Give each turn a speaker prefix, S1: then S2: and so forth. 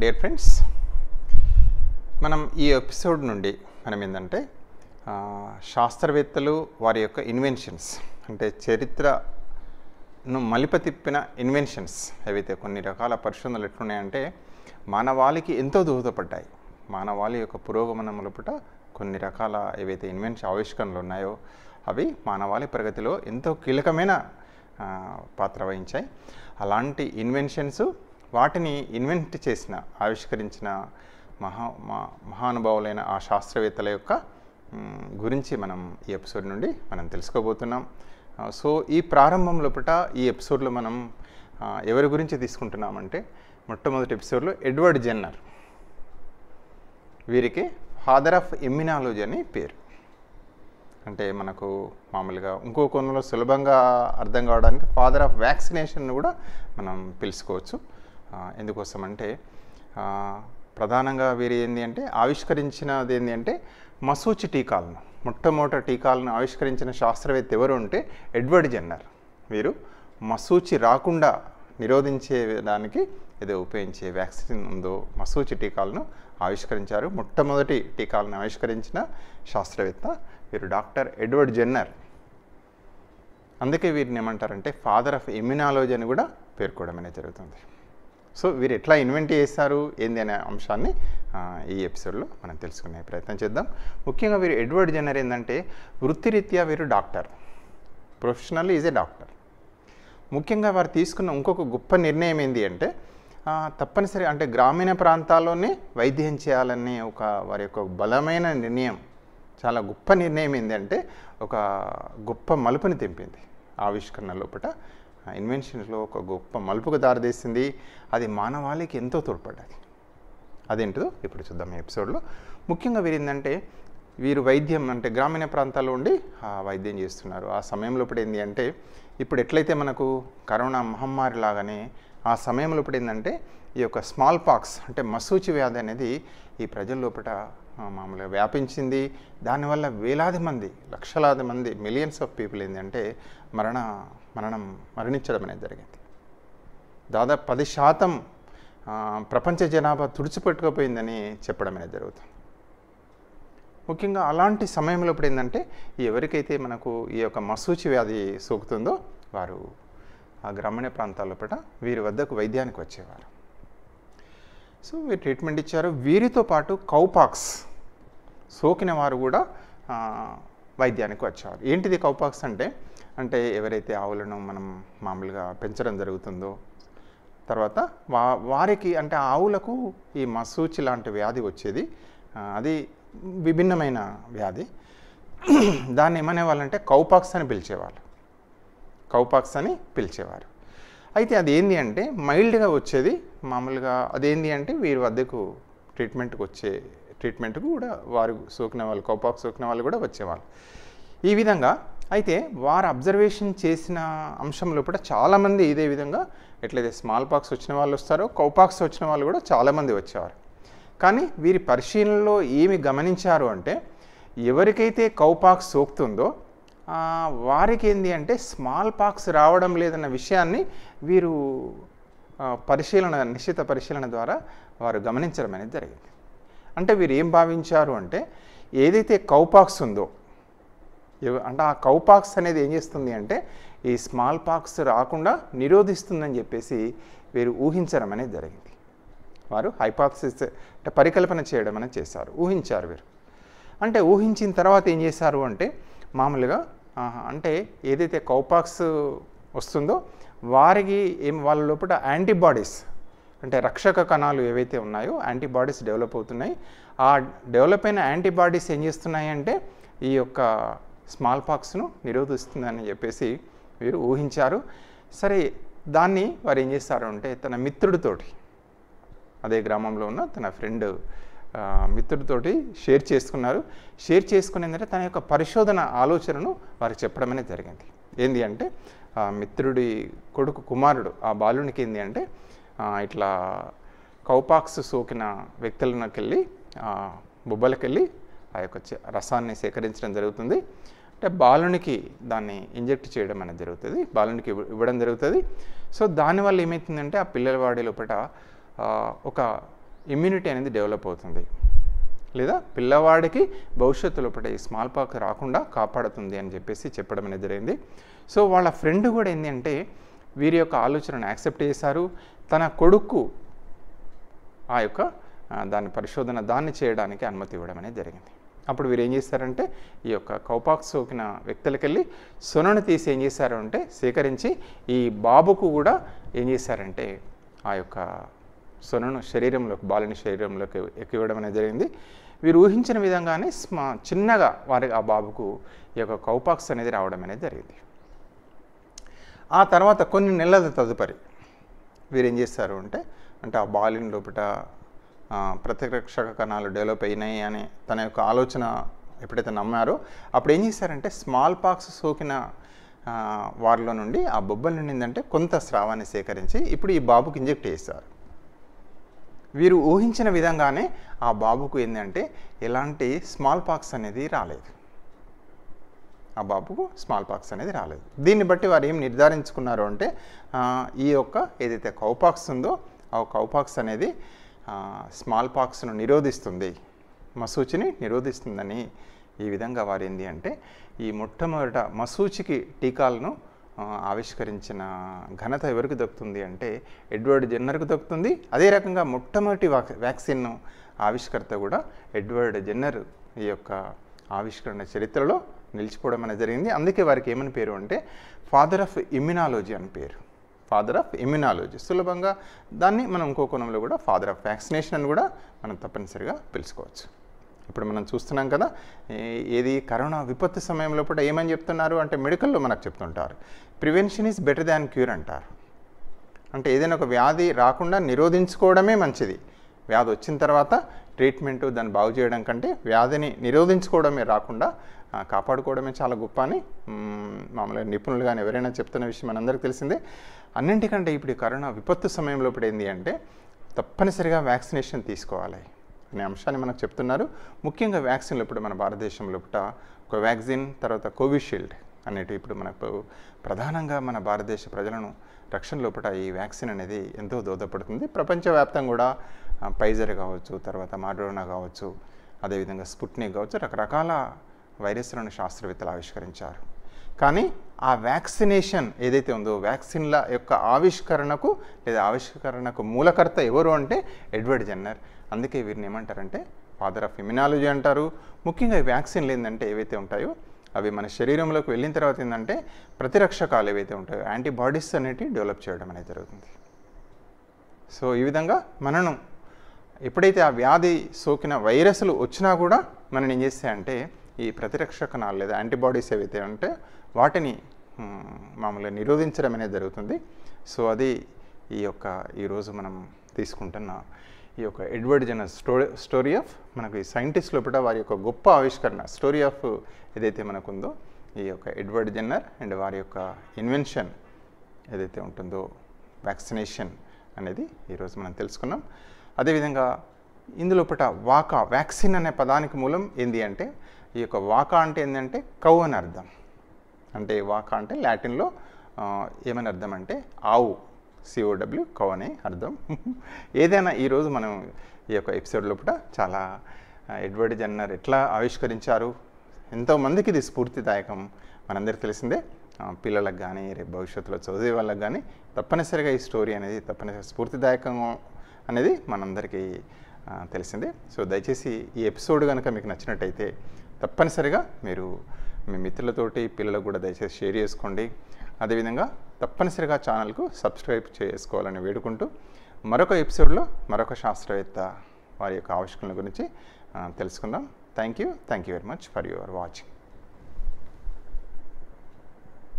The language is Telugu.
S1: డియర్ ఫ్రెండ్స్ మనం ఈ ఎపిసోడ్ నుండి మనం ఏంటంటే శాస్త్రవేత్తలు వారి యొక్క ఇన్వెన్షన్స్ అంటే చరిత్రను మలిప తిప్పిన ఇన్వెన్షన్స్ ఏవైతే కొన్ని రకాల పరిశోధనలు ఎట్లున్నాయంటే మానవాళికి ఎంతో దోహదపడ్డాయి మానవాళి యొక్క పురోగమనం లోపల కొన్ని రకాల ఏవైతే ఇన్వెన్షన్ ఆవిష్కరణలు ఉన్నాయో అవి మానవాళి ప్రగతిలో ఎంతో కీలకమైన పాత్ర వహించాయి అలాంటి ఇన్వెన్షన్స్ వాటిని ఇన్వెంట్ చేసిన ఆవిష్కరించిన మహా మా మహానుభావులైన ఆ శాస్త్రవేత్తల యొక్క గురించి మనం ఈ ఎపిసోడ్ నుండి మనం తెలుసుకోబోతున్నాం సో ఈ ప్రారంభం లోపల ఈ ఎపిసోడ్లో మనం ఎవరి గురించి తీసుకుంటున్నామంటే మొట్టమొదటి ఎపిసోడ్లో ఎడ్వర్డ్ జెన్నర్ వీరికి ఫాదర్ ఆఫ్ ఎమ్మినాలజీ అని పేరు అంటే మనకు మామూలుగా ఇంకో కొనలో సులభంగా అర్థం కావడానికి ఫాదర్ ఆఫ్ వ్యాక్సినేషన్ కూడా మనం పిలుచుకోవచ్చు ఎందుకోసం అంటే ప్రధానంగా వీరి ఏంటి అంటే ఆవిష్కరించినది ఏంటి అంటే మసూచి టీకాలను మొట్టమొదట టీకాలను ఆవిష్కరించిన శాస్త్రవేత్త ఎవరు అంటే ఎడ్వర్డ్ జెన్నర్ వీరు మసూచి రాకుండా నిరోధించే దానికి ఏదో ఉపయోగించే వ్యాక్సిన్ ఉందో మసూచి టీకాలను ఆవిష్కరించారు మొట్టమొదటి టీకాలను ఆవిష్కరించిన శాస్త్రవేత్త వీరు డాక్టర్ ఎడ్వర్డ్ జెన్నర్ అందుకే వీరిని ఏమంటారంటే ఫాదర్ ఆఫ్ ఇమ్యునాలజీ అని కూడా పేర్కోవడం అనేది జరుగుతుంది సో వీరు ఎట్లా ఇన్వెంట్ చేస్తారు ఏంది అనే అంశాన్ని ఈ ఎపిసోడ్లో మనం తెలుసుకునే ప్రయత్నం చేద్దాం ముఖ్యంగా వీరు ఎడ్వర్డ్ జనర్ ఏంటంటే వృత్తిరీత్యా వీరు doctor professional is a doctor ముఖ్యంగా వారు తీసుకున్న ఇంకొక గొప్ప నిర్ణయం ఏంటి అంటే తప్పనిసరి అంటే గ్రామీణ ప్రాంతాల్లోనే వైద్యం చేయాలనే ఒక వారి యొక్క బలమైన నిర్ణయం చాలా గొప్ప నిర్ణయం ఏంటంటే ఒక గొప్ప మలుపుని తెంపింది ఆవిష్కరణ లోపల ఇన్వెన్షన్లో ఒక గొప్ప మలుపుకు దారితీసింది అది మానవాళికి ఎంతో తోడ్పడ్డది అదేంటిదో ఇప్పుడు చూద్దాం ఈ ఎపిసోడ్లో ముఖ్యంగా వీరు ఏంటంటే వీరు వైద్యం అంటే గ్రామీణ ప్రాంతాల్లో ఉండి ఆ వైద్యం చేస్తున్నారు ఆ సమయంలో ఇప్పుడు ఏంటి అంటే ఇప్పుడు ఎట్లయితే మనకు కరోనా మహమ్మారి లాగానే ఆ సమయంలో ఇప్పుడు ఏంటంటే ఈ యొక్క స్మాల్ పాక్స్ అంటే మసూచి వ్యాధి అనేది ఈ ప్రజల లోపల మామూలుగా వ్యాపించింది దానివల్ల వేలాది మంది లక్షలాది మంది మిలియన్స్ ఆఫ్ పీపుల్ ఏంటంటే మరణ మరణం మరణించడం అనేది జరిగింది దాదాపు పది శాతం ప్రపంచ జనాభా తుడిచిపెట్టుకుపోయిందని చెప్పడం అనేది జరుగుతుంది ముఖ్యంగా అలాంటి సమయంలో ఇప్పుడు ఏంటంటే ఎవరికైతే మనకు ఈ యొక్క మసూచి వ్యాధి సోకుతుందో వారు ఆ గ్రామీణ ప్రాంతాల్లో పట వీరి వద్దకు వైద్యానికి వచ్చేవారు సో ట్రీట్మెంట్ ఇచ్చారు వీరితో పాటు కౌపాక్స్ సోకిన వారు కూడా వైద్యానికి వచ్చారు ఏంటిది కౌపాక్స్ అంటే అంటే ఎవరైతే ఆవులను మనం మామూలుగా పెంచడం జరుగుతుందో తర్వాత వా వారికి అంటే ఆవులకు ఈ మసూచి లాంటి వ్యాధి వచ్చేది అది విభిన్నమైన వ్యాధి దాన్ని ఏమనేవాళ్ళంటే కౌపాక్స్ అని పిలిచేవాళ్ళు కౌపాక్స్ అని పిలిచేవారు అయితే అది ఏంటి అంటే మైల్డ్గా వచ్చేది మామూలుగా అదేంటి అంటే వీరి వద్దకు ట్రీట్మెంట్కి వచ్చే ట్రీట్మెంట్కు కూడా వారు సోకిన వాళ్ళు కోపాకు సోకిన వాళ్ళు కూడా వచ్చేవాళ్ళు ఈ విధంగా అయితే వారు అబ్జర్వేషన్ చేసిన అంశం లోపల చాలామంది ఇదే విధంగా ఎట్లయితే స్మాల్ పాక్స్ వచ్చిన వాళ్ళు వస్తారో కౌపాక్స్ వచ్చిన వాళ్ళు కూడా చాలామంది వచ్చేవారు కానీ వీరి పరిశీలనలో ఏమి గమనించారు అంటే ఎవరికైతే కౌపాక్స్ సోకుతుందో వారికి ఏంటి అంటే స్మాల్ పాక్స్ రావడం లేదన్న విషయాన్ని వీరు పరిశీలన నిశ్చిత పరిశీలన ద్వారా వారు గమనించడం అనేది జరిగింది అంటే వీరు ఏం భావించారు అంటే ఏదైతే కౌపాక్స్ ఉందో అంటే ఆ కౌపాక్స్ అనేది ఏం చేస్తుంది అంటే ఈ స్మాల్ పాక్స్ రాకుండా నిరోధిస్తుందని చెప్పేసి వీరు ఊహించడం అనేది జరిగింది వారు హైపాక్సిస్ అంటే పరికల్పన చేయడం అనేది చేశారు ఊహించారు వీరు అంటే ఊహించిన తర్వాత ఏం చేశారు అంటే మామూలుగా అంటే ఏదైతే కౌపాక్స్ వస్తుందో వారికి ఏం వాళ్ళ లోపల యాంటీబాడీస్ అంటే రక్షక కణాలు ఏవైతే ఉన్నాయో యాంటీబాడీస్ డెవలప్ అవుతున్నాయి ఆ డెవలప్ అయిన యాంటీబాడీస్ ఏం చేస్తున్నాయి అంటే ఈ యొక్క స్మాల్ పాక్స్ను నిరోధిస్తుందని చెప్పేసి వీరు ఊహించారు సరే దాన్ని వారు ఏం చేస్తారు అంటే తన మిత్రుడితోటి అదే గ్రామంలో ఉన్న తన ఫ్రెండ్ మిత్రుడితోటి షేర్ చేసుకున్నారు షేర్ చేసుకునేందుకంటే తన యొక్క పరిశోధన ఆలోచనను వారికి చెప్పడం జరిగింది ఏంటి అంటే మిత్రుడి కొడుకు కుమారుడు ఆ బాలునికి ఏంది అంటే ఇట్లా కౌపాక్స్ సోకిన బొబ్బలకి వెళ్ళి ఆ యొక్క రసాన్ని సేకరించడం జరుగుతుంది అంటే బాలునికి దాన్ని ఇంజెక్ట్ చేయడం అనేది జరుగుతుంది బాలునికి ఇవ్వడం జరుగుతుంది సో దానివల్ల ఏమవుతుందంటే ఆ పిల్లల వాడి లోపల ఒక ఇమ్యూనిటీ అనేది డెవలప్ అవుతుంది లేదా పిల్లవాడికి లోపల ఈ స్మాల్ పాక్ రాకుండా కాపాడుతుంది అని చెప్పేసి చెప్పడం అనేది జరిగింది సో వాళ్ళ ఫ్రెండ్ కూడా ఏంటంటే వీరి యొక్క ఆలోచనను యాక్సెప్ట్ చేశారు తన కొడుకు ఆ యొక్క దాని పరిశోధన దాన్ని చేయడానికి అనుమతి ఇవ్వడం అనేది జరిగింది అప్పుడు వీరు ఏం చేశారంటే ఈ యొక్క కౌపాక్ సోకిన వ్యక్తులకి వెళ్ళి సొనను తీసి ఏం చేశారు అంటే సేకరించి ఈ బాబుకు కూడా ఏం చేశారంటే ఆ యొక్క సొనను శరీరంలోకి బాలుని శరీరంలోకి ఎక్కివ్వడం అనేది జరిగింది వీరు ఊహించిన విధంగానే స్మా చిన్నగా వారి ఆ బాబుకు ఈ యొక్క కౌపాక్స్ అనేది రావడం అనేది జరిగింది ఆ తర్వాత కొన్ని నెలల తదుపరి వీరు ఏం చేస్తారు అంటే అంటే ఆ బాలిన్ లోపల ప్రతిరక్షక కణాలు డెవలప్ అయినాయి అని తన యొక్క ఆలోచన ఎప్పుడైతే నమ్మారో అప్పుడు ఏం చేశారంటే స్మాల్ పాక్స్ సోకిన వారిలో నుండి ఆ బొబ్బల నుండి ఏంటంటే కొంత స్రావాన్ని సేకరించి ఇప్పుడు ఈ బాబుకి ఇంజెక్ట్ చేస్తారు వీరు ఊహించిన విధంగానే ఆ బాబుకు ఏంటంటే ఎలాంటి స్మాల్ పాక్స్ అనేది రాలేదు ఆ బాబుకు స్మాల్ పాక్స్ అనేది రాలేదు దీన్ని బట్టి వారు ఏం నిర్ధారించుకున్నారు అంటే ఈ యొక్క ఏదైతే కౌపాక్స్ ఉందో ఆ కౌపాక్స్ అనేది స్మాల్ పాక్స్ను నిరోధిస్తుంది మసూచిని నిరోధిస్తుందని ఈ విధంగా వారు ఏంటి అంటే ఈ మొట్టమొదట మసూచికి టీకాలను ఆవిష్కరించిన ఘనత ఎవరికి దక్కుతుంది అంటే ఎడ్వర్డ్ జెన్నర్కు దక్కుతుంది అదే రకంగా మొట్టమొదటి వ్యాక్సిన్ ఆవిష్కర్త కూడా ఎడ్వర్డ్ జెన్నర్ ఈ యొక్క ఆవిష్కరణ చరిత్రలో నిలిచిపోవడం అనేది జరిగింది అందుకే వారికి ఏమని పేరు అంటే ఫాదర్ ఆఫ్ ఇమ్యునాలజీ అని పేరు ఫాదర్ ఆఫ్ ఇమ్యునాలజీ సులభంగా దాన్ని మనం ఇంకో కోణంలో కూడా ఫాదర్ ఆఫ్ వ్యాక్సినేషన్ అని కూడా మనం తప్పనిసరిగా పిలుచుకోవచ్చు ఇప్పుడు మనం చూస్తున్నాం కదా ఏది కరోనా విపత్తు సమయంలో కూడా ఏమని చెప్తున్నారు అంటే మెడికల్లో మనకు చెప్తుంటారు prevention is better than cure అంటారు అంటే ఏదైనా ఒక వ్యాధి రాకుండా నిరోధించుకోవడమే మంచిది వ్యాధి వచ్చిన తర్వాత ట్రీట్మెంట్ దాన్ని బాగు చేయడం కంటే వ్యాధిని నిరోధించుకోవడమే రాకుండా కాపాడుకోవడమే చాలా గొప్ప అని మామూలుగా నిపుణులు కానీ ఎవరైనా చెప్తున్న విషయం మనందరికీ తెలిసిందే అన్నింటికంటే ఇప్పుడు కరోనా విపత్తు సమయంలో ఇప్పుడు ఏంటి అంటే తప్పనిసరిగా వ్యాక్సినేషన్ తీసుకోవాలి అనే అంశాన్ని మనకు చెప్తున్నారు ముఖ్యంగా వ్యాక్సిన్లు ఇప్పుడు మన భారతదేశంలో ఒక వ్యాక్సిన్ తర్వాత కోవిషీల్డ్ అనేటివి ఇప్పుడు మనకు ప్రధానంగా మన భారతదేశ ప్రజలను రక్షణ లోపల ఈ వ్యాక్సిన్ అనేది ఎంతో దోహదపడుతుంది ప్రపంచవ్యాప్తంగా కూడా పైజర్ కావచ్చు తర్వాత మాడ్రోనా కావచ్చు అదేవిధంగా స్పుట్నిక్ కావచ్చు రకరకాల వైరస్లను శాస్త్రవేత్తలు ఆవిష్కరించారు కానీ ఆ వ్యాక్సినేషన్ ఏదైతే ఉందో వ్యాక్సిన్ల యొక్క ఆవిష్కరణకు లేదా ఆవిష్కరణకు మూలకర్త ఎవరు అంటే ఎడ్వర్డ్ జెన్నర్ అందుకే వీరిని ఏమంటారంటే ఫాదర్ ఆఫ్ ఇమ్యునాలజీ అంటారు ముఖ్యంగా వ్యాక్సిన్లు ఏంటంటే ఏవైతే ఉంటాయో అవి మన శరీరంలోకి వెళ్ళిన తర్వాత ఏంటంటే ప్రతిరక్షకాలు ఏవైతే ఉంటాయో యాంటీబాడీస్ అనేటివి డెవలప్ చేయడం అనేది జరుగుతుంది సో ఈ విధంగా మనను ఎప్పుడైతే ఆ వ్యాధి సోకిన వైరస్లు వచ్చినా కూడా మనం ఏం చేస్తాయంటే ఈ ప్రతిరక్షకణాలు లేదా యాంటీబాడీస్ ఏవైతే ఉంటే వాటిని మామూలుగా నిరోధించడం అనేది జరుగుతుంది సో అది ఈ యొక్క ఈరోజు మనం తీసుకుంటున్న ఈ యొక్క Edward Jenner story story of మనకు ఈ సైంటిస్ట్ లోపల వారి యొక్క గొప్ప ఆవిష్కరణ స్టోరీ ఆఫ్ ఏదైతే మనకు ఉందో ఈ యొక్క ఎడ్వర్డ్ జెన్నర్ అండ్ వారి యొక్క ఇన్వెన్షన్ ఏదైతే ఉంటుందో వ్యాక్సినేషన్ అనేది ఈరోజు మనం తెలుసుకున్నాం అదేవిధంగా ఇందులోపట వాకా వ్యాక్సిన్ అనే పదానికి మూలం ఏంది అంటే ఈ యొక్క వాకా అంటే ఏంటంటే కౌ అని అర్థం అంటే వాక అంటే లాటిన్లో ఏమని అర్థం అంటే ఆవు సిఓడబ్ల్యూ కౌ అనే అర్థం ఏదైనా ఈరోజు మనం ఈ యొక్క ఎపిసోడ్ లోపల చాలా ఎడ్వర్డ్ జన్నర్ ఎట్లా ఆవిష్కరించారు ఎంతోమందికి ఇది స్ఫూర్తిదాయకం మనందరికీ తెలిసిందే పిల్లలకు కానీ రేపు భవిష్యత్తులో చదివే వాళ్ళకి కానీ తప్పనిసరిగా ఈ స్టోరీ అనేది తప్పనిసరిగా స్ఫూర్తిదాయకం అనేది మనందరికీ తెలిసిందే సో దయచేసి ఈ ఎపిసోడ్ కనుక మీకు నచ్చినట్టయితే తప్పనిసరిగా మీరు మీ మిత్రులతోటి పిల్లలకు కూడా దయచేసి షేర్ చేసుకోండి అదేవిధంగా తప్పనిసరిగా ఛానల్కు సబ్స్క్రైబ్ చేసుకోవాలని వేడుకుంటూ మరొక ఎపిసోడ్లో మరొక శాస్త్రవేత్త వారి యొక్క ఆవిష్కరణల గురించి తెలుసుకుందాం thank you thank you very much for your watching